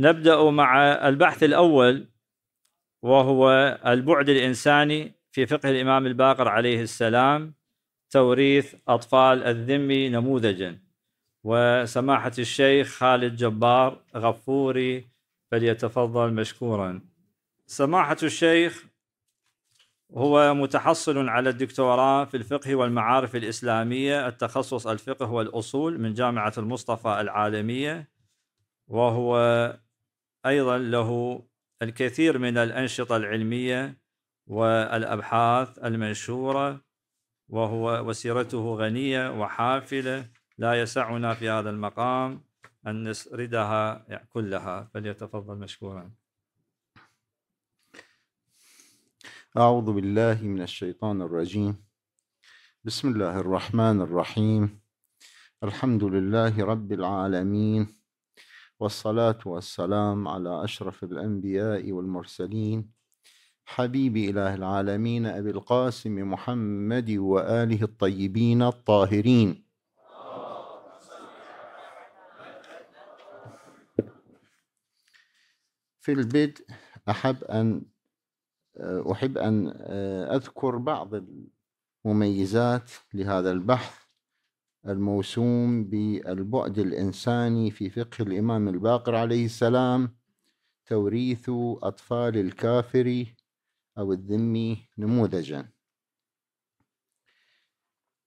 نبدأ مع البحث الأول وهو البعد الإنساني في فقه الإمام الباقر عليه السلام توريث أطفال الذمي نموذجا وسماحة الشيخ خالد جبار غفوري فليتفضل مشكورا سماحة الشيخ هو متحصل على الدكتوراه في الفقه والمعارف الإسلامية التخصص الفقه والأصول من جامعة المصطفى العالمية وهو أيضا له الكثير من الأنشطة العلمية والأبحاث المنشورة وهو وسيرته غنية وحافلة لا يسعنا في هذا المقام أن نسردها كلها فليتفضل مشكورا أعوذ بالله من الشيطان الرجيم بسم الله الرحمن الرحيم الحمد لله رب العالمين والصلاة والسلام على أشرف الأنبياء والمرسلين حبيب إله العالمين أبي القاسم محمد وآله الطيبين الطاهرين في البدء أحب أن أحب أن آه، أذكر بعض المميزات لهذا البحث الموسوم بالبعد الإنساني في فقه الإمام الباقر عليه السلام توريث أطفال الكافر أو الذمي نموذجا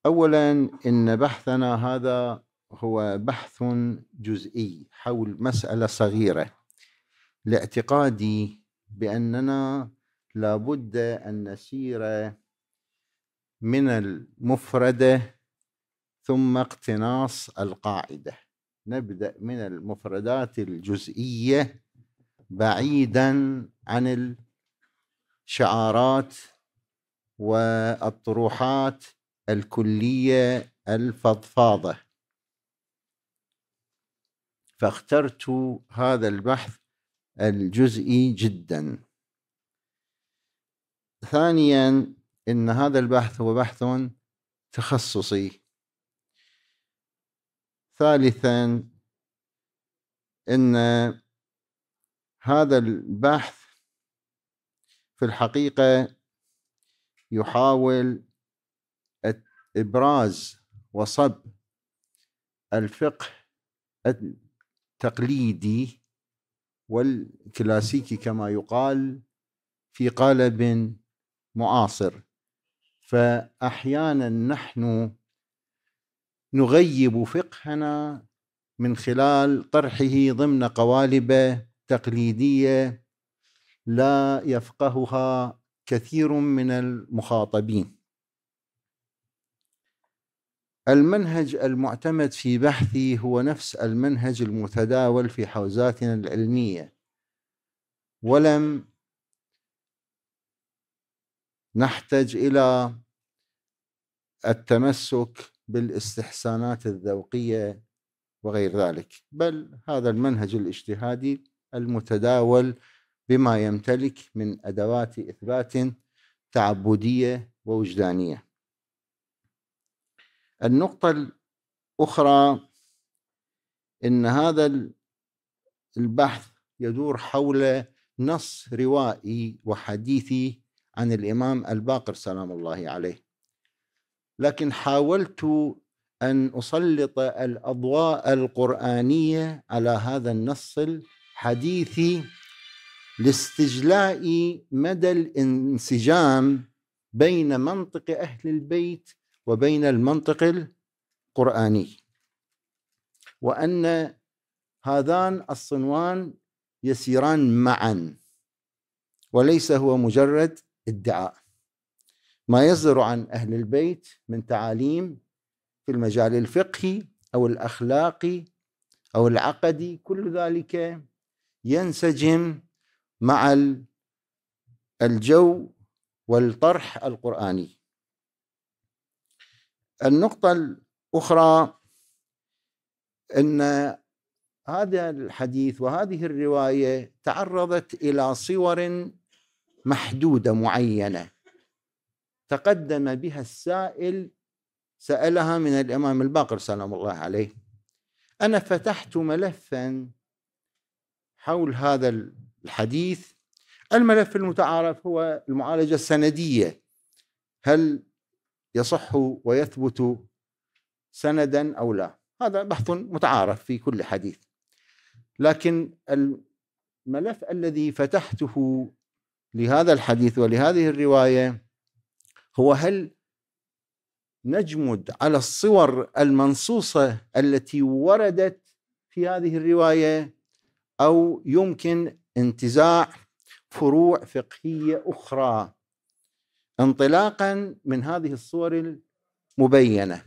أولا إن بحثنا هذا هو بحث جزئي حول مسألة صغيرة لاعتقادي بأننا لابد أن نسير من المفردة ثم اقتناص القاعده نبدا من المفردات الجزئيه بعيدا عن الشعارات والطروحات الكليه الفضفاضه فاخترت هذا البحث الجزئي جدا ثانيا ان هذا البحث هو بحث تخصصي ثالثا ان هذا البحث في الحقيقه يحاول ابراز وصب الفقه التقليدي والكلاسيكي كما يقال في قالب معاصر فاحيانا نحن نغيب فقهنا من خلال طرحه ضمن قوالب تقليديه لا يفقهها كثير من المخاطبين المنهج المعتمد في بحثي هو نفس المنهج المتداول في حوزاتنا العلميه ولم نحتج الى التمسك بالاستحسانات الذوقيه وغير ذلك بل هذا المنهج الاجتهادي المتداول بما يمتلك من ادوات اثبات تعبديه ووجدانيه النقطه الاخرى ان هذا البحث يدور حول نص روائي وحديثي عن الامام الباقر سلام الله عليه لكن حاولت ان اسلط الاضواء القرانيه على هذا النص الحديثي لاستجلاء مدى الانسجام بين منطق اهل البيت وبين المنطق القراني وان هذان الصنوان يسيران معا وليس هو مجرد ادعاء ما يصدر عن أهل البيت من تعاليم في المجال الفقهي أو الأخلاقي أو العقدي كل ذلك ينسجم مع الجو والطرح القرآني النقطة الأخرى أن هذا الحديث وهذه الرواية تعرضت إلى صور محدودة معينة تقدم بها السائل سألها من الإمام الباقر سلام الله عليه أنا فتحت ملفا حول هذا الحديث الملف المتعارف هو المعالجة السندية هل يصح ويثبت سندا أو لا هذا بحث متعارف في كل حديث لكن الملف الذي فتحته لهذا الحديث ولهذه الرواية هو هل نجمد على الصور المنصوصه التي وردت في هذه الروايه او يمكن انتزاع فروع فقهيه اخرى انطلاقا من هذه الصور المبينه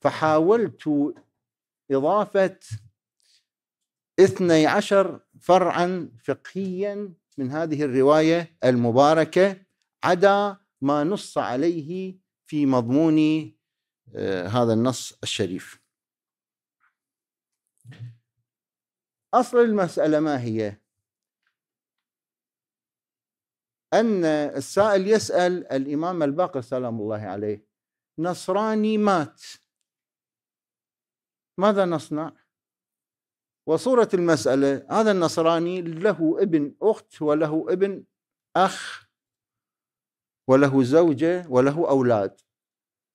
فحاولت اضافه 12 فرعا فقهيا من هذه الروايه المباركه عدا ما نص عليه في مضمون آه، هذا النص الشريف اصل المساله ما هي ان السائل يسال الامام الباقر سلام الله عليه نصراني مات ماذا نصنع وصوره المساله هذا النصراني له ابن اخت وله ابن اخ وله زوجة وله أولاد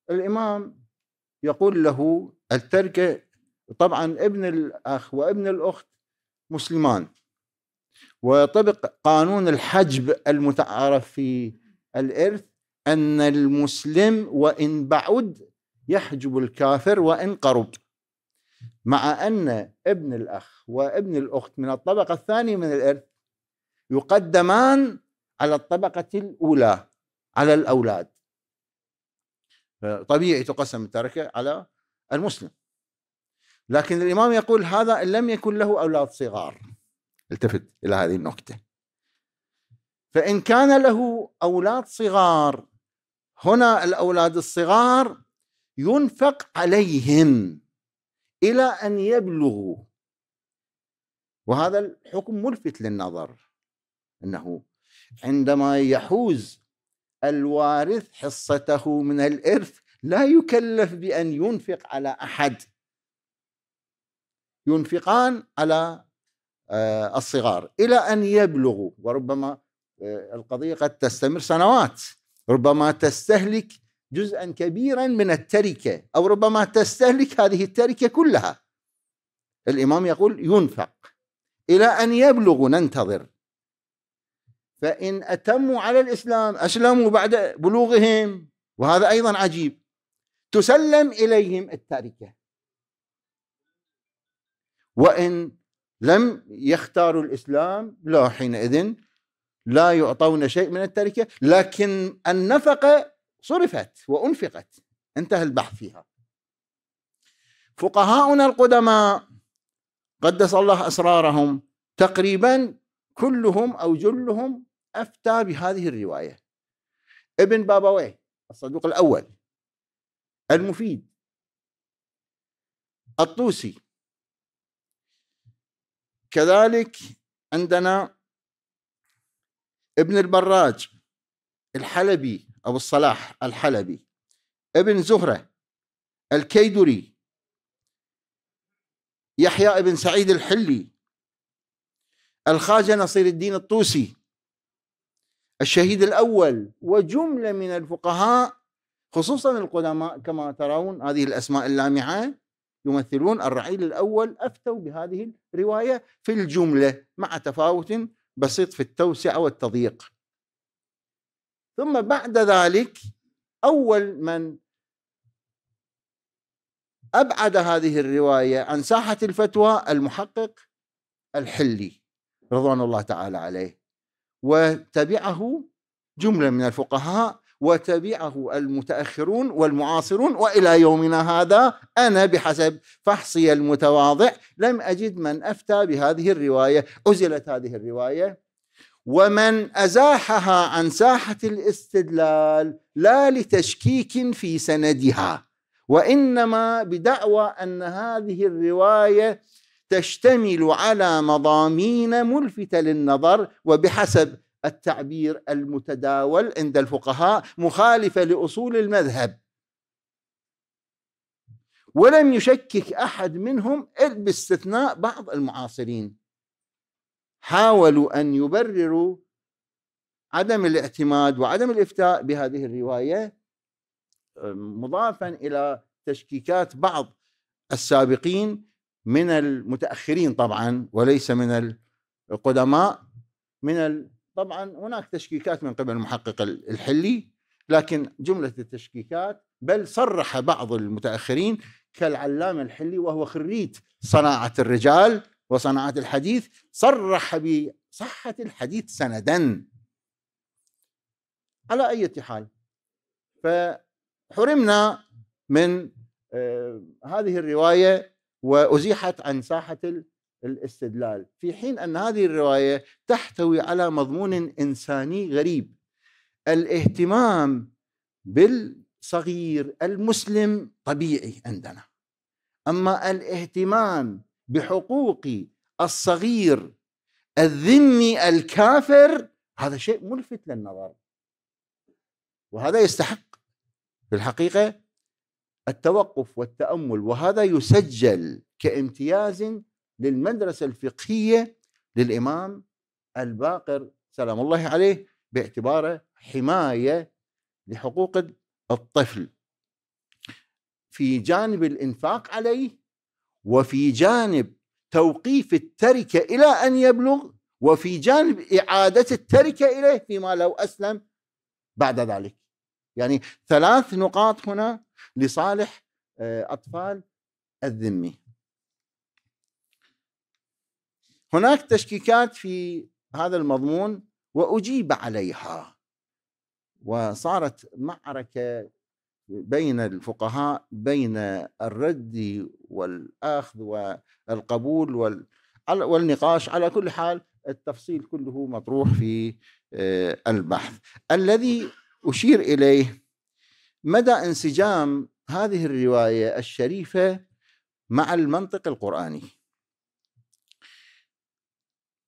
الإمام يقول له التركة طبعا ابن الأخ وابن الأخت مسلمان وطبق قانون الحجب المتعارف في الإرث أن المسلم وإن بعد يحجب الكافر وإن قرب مع أن ابن الأخ وابن الأخت من الطبقة الثانية من الإرث يقدمان على الطبقة الأولى على الأولاد طبيعي تقسم التركة على المسلم لكن الإمام يقول هذا إن لم يكن له أولاد صغار التفت إلى هذه النكتة فإن كان له أولاد صغار هنا الأولاد الصغار ينفق عليهم إلى أن يبلغوا وهذا الحكم ملفت للنظر أنه عندما يحوز الوارث حصته من الإرث لا يكلف بأن ينفق على أحد ينفقان على آه، الصغار إلى أن يبلغوا وربما آه، القضية قد تستمر سنوات ربما تستهلك جزءا كبيرا من التركة أو ربما تستهلك هذه التركة كلها الإمام يقول ينفق إلى أن يبلغوا ننتظر فإن أتموا على الإسلام أسلموا بعد بلوغهم وهذا أيضا عجيب تسلم إليهم التركة وإن لم يختاروا الإسلام لا حينئذ لا يعطون شيء من التركة لكن النفقة صرفت وأنفقت انتهى البحث فيها فقهاؤنا القدماء قدس الله أسرارهم تقريبا كلهم أو جلهم أفتى بهذه الرواية ابن بابويه الصدوق الأول المفيد الطوسي كذلك عندنا ابن البراج الحلبي أبو الصلاح الحلبي ابن زهرة الكيدري يحيى ابن سعيد الحلي الخاجة نصير الدين الطوسي الشهيد الأول وجملة من الفقهاء خصوصا القدماء كما ترون هذه الأسماء اللامعة يمثلون الرعيل الأول أفتوا بهذه الرواية في الجملة مع تفاوت بسيط في التوسعة والتضييق ثم بعد ذلك أول من أبعد هذه الرواية عن ساحة الفتوى المحقق الحلي رضوان الله تعالى عليه وتبعه جمله من الفقهاء وتبعه المتاخرون والمعاصرون والى يومنا هذا انا بحسب فحصي المتواضع لم اجد من افتى بهذه الروايه ازلت هذه الروايه ومن ازاحها عن ساحه الاستدلال لا لتشكيك في سندها وانما بدعوى ان هذه الروايه تشتمل على مضامين ملفتة للنظر وبحسب التعبير المتداول عند الفقهاء مخالفة لأصول المذهب ولم يشكك أحد منهم باستثناء بعض المعاصرين حاولوا أن يبرروا عدم الاعتماد وعدم الافتاء بهذه الروايه آه، مضافا الى تشكيكات بعض السابقين من المتاخرين طبعا وليس من القدماء من طبعا هناك تشكيكات من قبل المحقق الحلي لكن جمله التشكيكات بل صرح بعض المتاخرين كالعلامه الحلي وهو خريج صناعه الرجال وصناعه الحديث صرح بصحه الحديث سندا على اي حال فحرمنا من آه، هذه الروايه وازيحت عن ساحه الاستدلال في حين ان هذه الروايه تحتوي على مضمون انساني غريب الاهتمام بالصغير المسلم طبيعي عندنا اما الاهتمام بحقوق الصغير الذمي الكافر هذا شيء ملفت للنظر وهذا يستحق في الحقيقه التوقف والتامل وهذا يسجل كامتياز للمدرسه الفقهيه للامام الباقر سلام الله عليه باعتباره حمايه لحقوق الطفل في جانب الانفاق عليه وفي جانب توقيف التركه الى ان يبلغ وفي جانب اعاده التركه اليه فيما لو اسلم بعد ذلك يعني ثلاث نقاط هنا لصالح آه، أطفال الذمي هناك تشكيكات في هذا المضمون وأجيب عليها وصارت معركة بين الفقهاء بين الرد والأخذ والقبول والنقاش على كل حال التفصيل كله مطروح في آه، البحث الذي أشير إليه مدى انسجام هذه الرواية الشريفة مع المنطق القرآني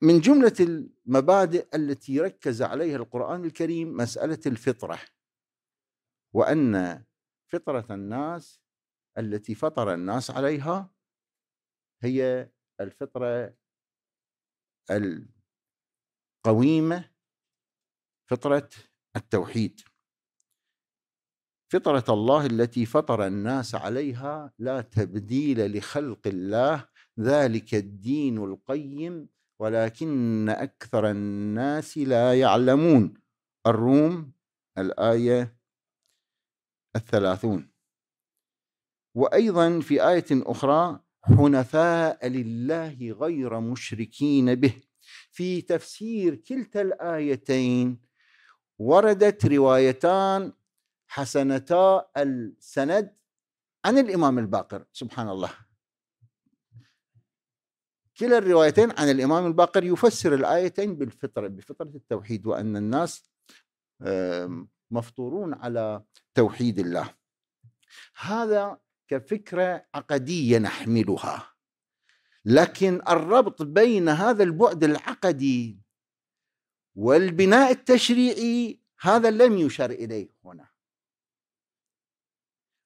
من جملة المبادئ التي ركز عليها القرآن الكريم مسألة الفطرة وأن فطرة الناس التي فطر الناس عليها هي الفطرة القويمة فطرة التوحيد فطره الله التي فطر الناس عليها لا تبديل لخلق الله ذلك الدين القيم ولكن اكثر الناس لا يعلمون الروم الايه الثلاثون وايضا في ايه اخرى حنفاء لله غير مشركين به في تفسير كلتا الايتين وردت روايتان حسنتا السند عن الإمام الباقر سبحان الله كلا الروايتين عن الإمام الباقر يفسر الآيتين بالفطرة بفطرة التوحيد وأن الناس مفطورون على توحيد الله هذا كفكرة عقدية نحملها لكن الربط بين هذا البعد العقدي والبناء التشريعي هذا لم يشر إليه هنا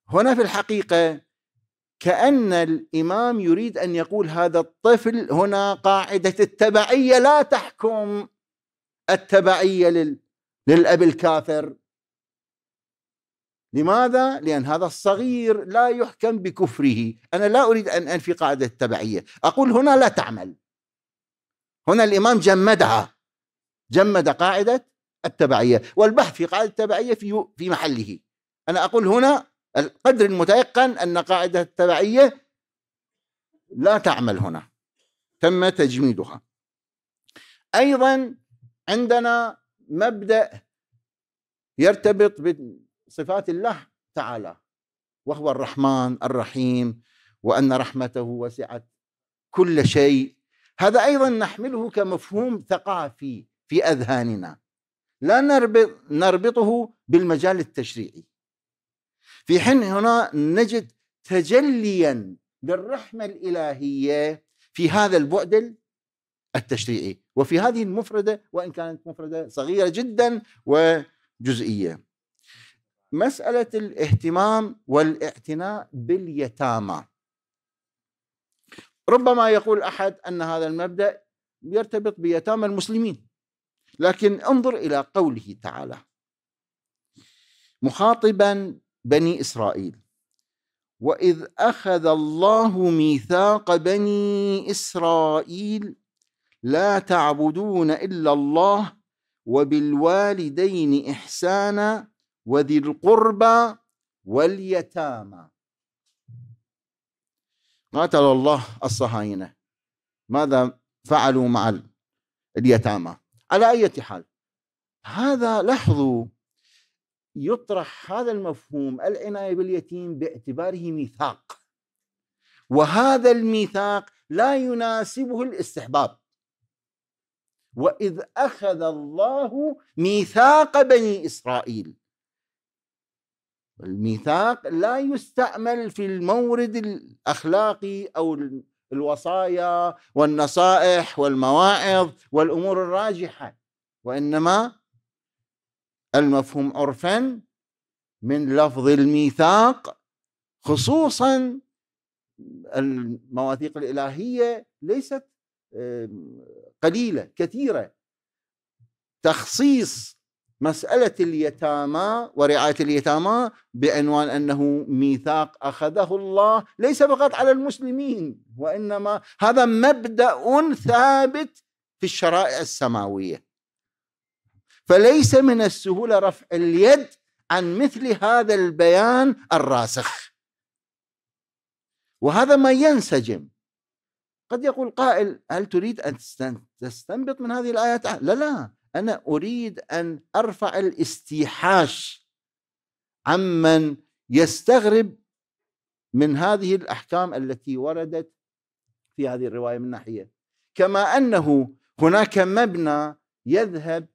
هنا في الحقيقة كأن الإمام يريد أن يقول هذا الطفل هنا قاعدة التبعية لا تحكم التبعية للأب الكافر لماذا؟ لأن هذا الصغير لا يحكم بكفره أنا لا أريد أن أنفي قاعدة التبعية أقول هنا لا تعمل هنا الإمام جمدها جمد قاعدة التبعية والبحث في قاعدة التبعية في في محله أنا أقول هنا القدر المتيقن أن قاعدة التبعية لا تعمل هنا تم تجميدها أيضا عندنا مبدأ يرتبط بصفات الله تعالى وهو الرحمن الرحيم وأن رحمته وسعت كل شيء هذا أيضا نحمله كمفهوم ثقافي في اذهاننا لا نربط نربطه بالمجال التشريعي في حين هنا نجد تجليا للرحمه الالهيه في هذا البعد التشريعي وفي هذه المفرده وان كانت مفرده صغيره جدا وجزئيه مساله الاهتمام والاعتناء باليتامى ربما يقول احد ان هذا المبدا يرتبط بيتامى المسلمين لكن انظر الى قوله تعالى مخاطبا بني اسرائيل واذ اخذ الله ميثاق بني اسرائيل لا تعبدون الا الله وبالوالدين احسانا وذي القربى واليتامى قاتل الله الصهاينه ماذا فعلوا مع اليتامى على أي حال هذا لاحظوا يطرح هذا المفهوم العناية باليتيم باعتباره ميثاق وهذا الميثاق لا يناسبه الاستحباب وإذ أخذ الله ميثاق بني إسرائيل الميثاق لا يستعمل في المورد الأخلاقي أو الوصايا والنصائح والمواعظ والامور الراجحه وانما المفهوم عرفا من لفظ الميثاق خصوصا المواثيق الالهيه ليست قليله كثيره تخصيص مسألة اليتامى ورعاية اليتامى بعنوان أنه ميثاق أخذه الله ليس فقط على المسلمين وإنما هذا مبدأ ثابت في الشرائع السماوية فليس من السهولة رفع اليد عن مثل هذا البيان الراسخ وهذا ما ينسجم قد يقول قائل هل تريد أن تستنبط من هذه الآيات لا لا أنا أريد أن أرفع الاستيحاش عمن يستغرب من هذه الأحكام التي وردت في هذه الرواية من ناحية كما أنه هناك مبنى يذهب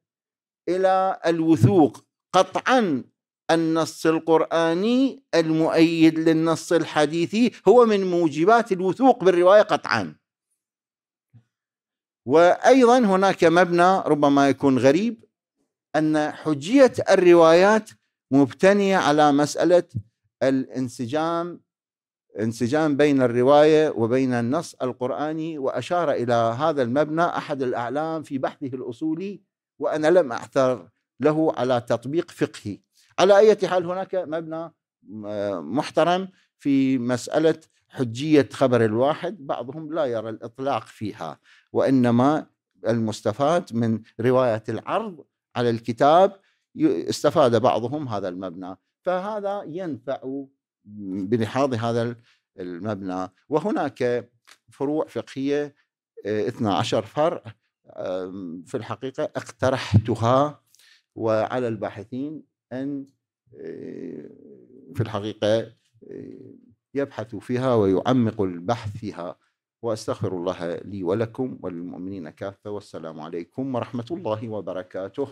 إلى الوثوق قطعا النص القرآني المؤيد للنص الحديثي هو من موجبات الوثوق بالرواية قطعا وايضا هناك مبنى ربما يكون غريب ان حجيه الروايات مبتنيه على مساله الانسجام انسجام بين الروايه وبين النص القراني واشار الى هذا المبنى احد الاعلام في بحثه الاصولي وانا لم اعثر له على تطبيق فقهي على اي حال هناك مبنى آه، محترم في مساله حجية خبر الواحد بعضهم لا يرى الإطلاق فيها وإنما المستفاد من رواية العرض على الكتاب استفاد بعضهم هذا المبنى فهذا ينفع بلحاظ هذا المبنى وهناك فروع فقهية 12 آه، فرع في الحقيقة اقترحتها وعلى الباحثين أن آه، في الحقيقة آه، يبحث فيها ويعمق البحث فيها واستغفر الله لي ولكم وللمؤمنين كافه والسلام عليكم ورحمه الله وبركاته.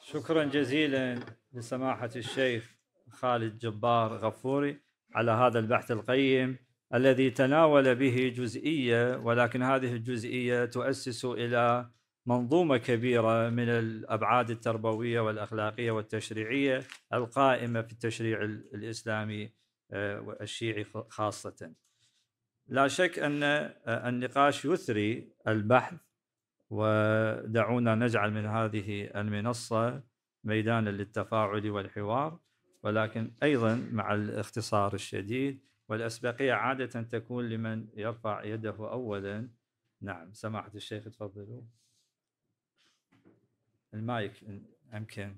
شكرا جزيلا لسماحه الشيخ خالد جبار غفوري على هذا البحث القيم الذي تناول به جزئيه ولكن هذه الجزئيه تؤسس الى منظومه كبيره من الابعاد التربويه والاخلاقيه والتشريعيه القائمه في التشريع الاسلامي آه، والشيعي خاصة لا شك أن آه، النقاش يثري البحث ودعونا نجعل من هذه المنصة ميدانا للتفاعل والحوار ولكن أيضا مع الاختصار الشديد والأسبقية عادة تكون لمن يرفع يده أولا نعم سماحة الشيخ تفضلوا المايك أمكن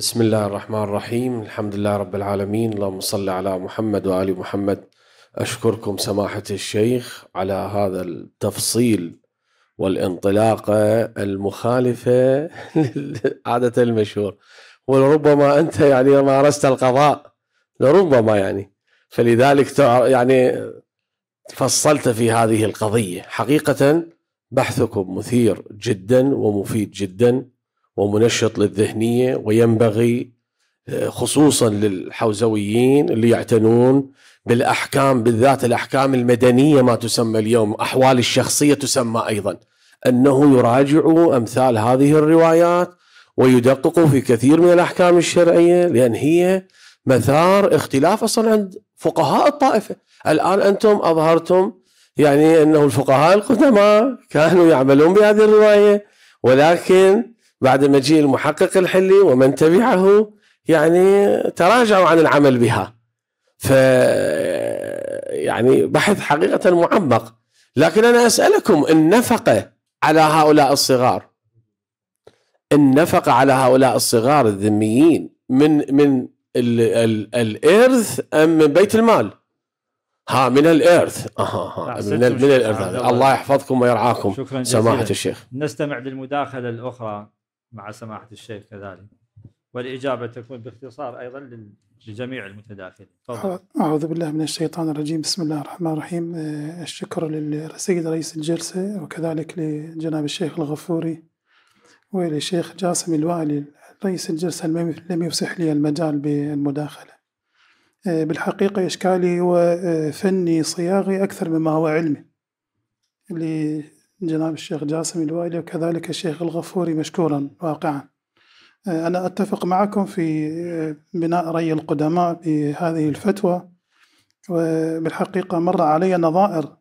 بسم الله الرحمن الرحيم الحمد لله رب العالمين اللهم صل على محمد وآل محمد أشكركم سماحة الشيخ على هذا التفصيل والانطلاقة المخالفة عادة المشهور ولربما أنت يعني مارست القضاء لربما يعني فلذلك يعني فصلت في هذه القضية حقيقة بحثكم مثير جدا ومفيد جدا ومنشط للذهنيه وينبغي آه، خصوصا للحوزويين اللي يعتنون بالاحكام بالذات الاحكام المدنيه ما تسمى اليوم احوال الشخصيه تسمى ايضا انه يراجع امثال هذه الروايات ويدقق في كثير من الاحكام الشرعيه لان هي مثار اختلاف اصلا عند فقهاء الطائفه الان انتم اظهرتم يعني انه الفقهاء القدماء كانوا يعملون بهذه الروايه ولكن بعد مجيء المحقق الحلي ومن تبعه يعني تراجعوا عن العمل بها ف يعني بحث حقيقة معمق لكن أنا أسألكم النفقة على هؤلاء الصغار النفقة على هؤلاء الصغار الذميين من من الـ الـ الإرث أم من بيت المال؟ ها من الإرث أها من, من الإرث الله يحفظكم ويرعاكم شكرا جزيلا سماحة الشيخ نستمع للمداخلة الأخرى مع سماحة الشيخ كذلك والإجابة تكون باختصار أيضا لجميع المتداخلين أعوذ بالله من الشيطان الرجيم بسم الله الرحمن الرحيم آه، الشكر للسيد رئيس الجلسة وكذلك لجناب الشيخ الغفوري وللشيخ جاسم الوالي رئيس الجلسة لم يفسح لي المجال بالمداخلة آه، بالحقيقة إشكالي هو آه، فني صياغي أكثر مما هو علمي اللي جناب الشيخ جاسم الوائلي وكذلك الشيخ الغفوري مشكورا واقعا آه، أنا أتفق معكم في آه، بناء رأي القدماء بهذه الفتوى وبالحقيقة مر علي نظائر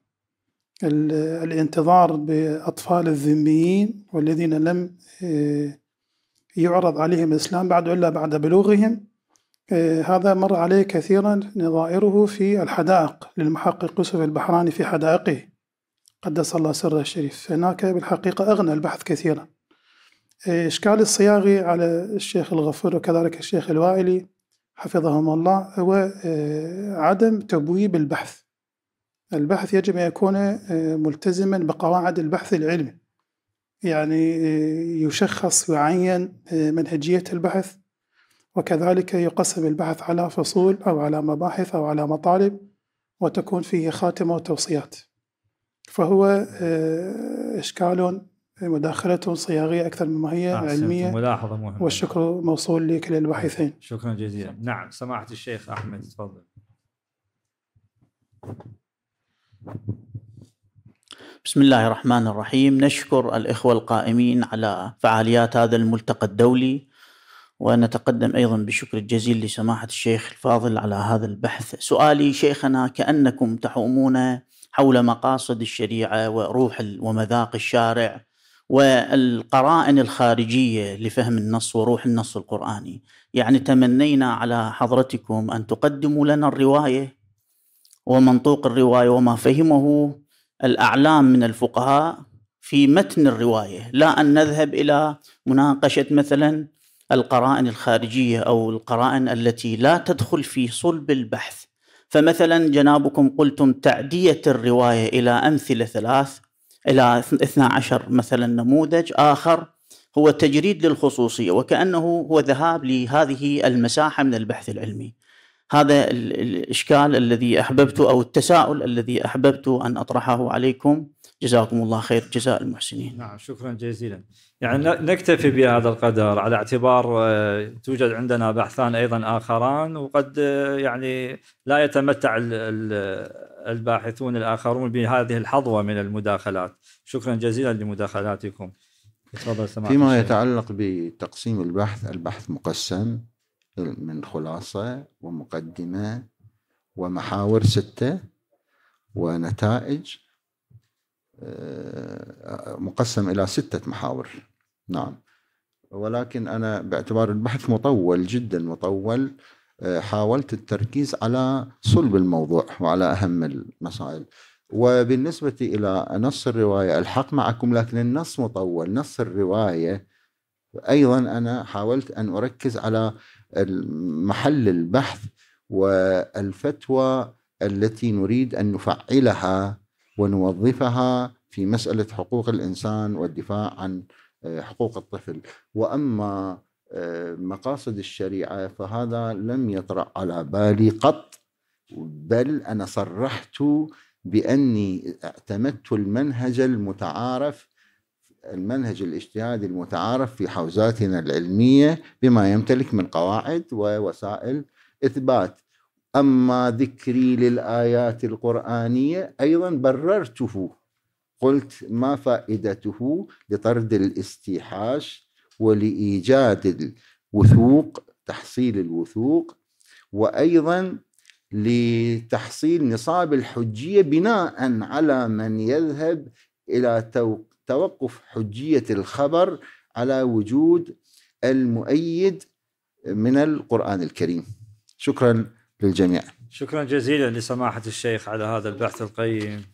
الانتظار بأطفال الذميين والذين لم آه، يعرض عليهم الإسلام بعد إلا بعد بلوغهم هذا مر علي كثيرا نظائره في الحدائق للمحقق يوسف البحراني في حدائقه قدس الله سره الشريف هناك بالحقيقة أغنى البحث كثيرا إشكال الصياغي على الشيخ الغفور وكذلك الشيخ الوائلي حفظهم الله هو آه، عدم تبويب البحث البحث يجب أن يكون آه، ملتزما بقواعد البحث العلمي يعني آه، يشخص ويعين منهجية البحث وكذلك يقسم البحث على فصول أو على مباحث أو على مطالب وتكون فيه خاتمة وتوصيات فهو آه، إشكال آه، مداخلة صياغية أكثر مما هي علمية ملاحظة مهمة والشكر موصول لك الباحثين شكرا جزيلا نعم سماحة الشيخ أحمد تفضل بسم الله الرحمن الرحيم نشكر الإخوة القائمين على فعاليات هذا الملتقى الدولي ونتقدم أيضا بالشكر الجزيل لسماحة الشيخ الفاضل على هذا البحث سؤالي شيخنا كأنكم تحومون حول مقاصد الشريعه وروح ومذاق الشارع والقرائن الخارجيه لفهم النص وروح النص القراني، يعني تمنينا على حضرتكم ان تقدموا لنا الروايه ومنطوق الروايه وما فهمه الاعلام من الفقهاء في متن الروايه، لا ان نذهب الى مناقشه مثلا القرائن الخارجيه او القرائن التي لا تدخل في صلب البحث. فمثلا جنابكم قلتم تعدية الرواية إلى أمثلة ثلاث إلى 12 مثلا نموذج آخر هو تجريد للخصوصية وكأنه هو ذهاب لهذه المساحة من البحث العلمي هذا الإشكال الذي أحببت أو التساؤل الذي أحببت أن أطرحه عليكم جزاكم الله خير جزاء المحسنين نعم شكرا جزيلا يعني نكتفي بهذا القدر على اعتبار آه، توجد عندنا بحثان أيضا آخران وقد آه، يعني لا يتمتع الباحثون الآخرون بهذه الحظوة من المداخلات شكرا جزيلا لمداخلاتكم فيما الشيء. يتعلق بتقسيم البحث البحث مقسم من خلاصة ومقدمة ومحاور ستة ونتائج آه، مقسم إلى ستة محاور نعم ولكن أنا باعتبار البحث مطول جدا مطول آه، حاولت التركيز على صلب الموضوع وعلى أهم المسائل وبالنسبة إلى نص الرواية الحق معكم لكن النص مطول نص الرواية أيضا أنا حاولت أن أركز على محل البحث والفتوى التي نريد أن نفعلها ونوظفها في مسألة حقوق الإنسان والدفاع عن آه، حقوق الطفل وأما آه، مقاصد الشريعة فهذا لم يطرأ على بالي قط بل أنا صرحت بأني اعتمدت المنهج المتعارف المنهج الاجتهادي المتعارف في حوزاتنا العلمية بما يمتلك من قواعد ووسائل إثبات أما ذكري للآيات القرآنية أيضا بررته قلت ما فائدته لطرد الاستيحاش ولإيجاد الوثوق تحصيل الوثوق وأيضا لتحصيل نصاب الحجية بناء على من يذهب إلى توقف حجية الخبر على وجود المؤيد من القرآن الكريم شكرا للجميع شكرا جزيلا لسماحة الشيخ على هذا البحث القيم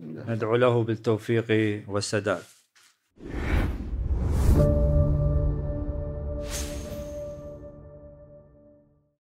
ندعو له بالتوفيق والسداد